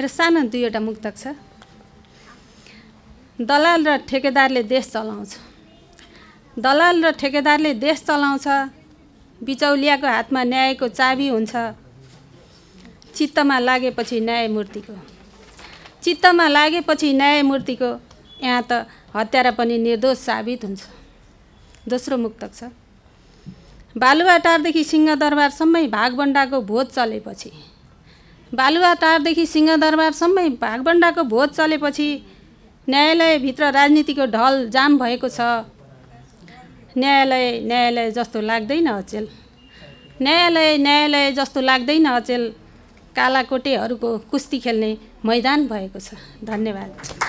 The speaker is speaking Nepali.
मेरो सानो दुईवटा मुक्तक छ दलाल र ठेकेदारले देश चलाउँछ दलाल र ठेकेदारले देश चलाउँछ बिचौलियाको हातमा न्यायको चाबी हुन्छ चित्तमा लागेपछि न्यायमूर्तिको चित्तमा लागेपछि न्यायमूर्तिको यहाँ त हत्यारा पनि निर्दोष साबित हुन्छ दोस्रो मुक्तक छ बालुवाटारदेखि सिंहदरबारसम्मै भागभण्डाको भोज चलेपछि बालुवाटारदेखि सिंहदरबारसम्मै भागभन्डाको भोज चलेपछि न्यायालयभित्र राजनीतिको ढल जाम भएको छ न्यायालय न्यायालय जस्तो लाग्दैन अचेल न्यायालय न्यायालय जस्तो लाग्दैन अचेल कालाकोटेहरूको कुस्ती खेल्ने मैदान भएको छ धन्यवाद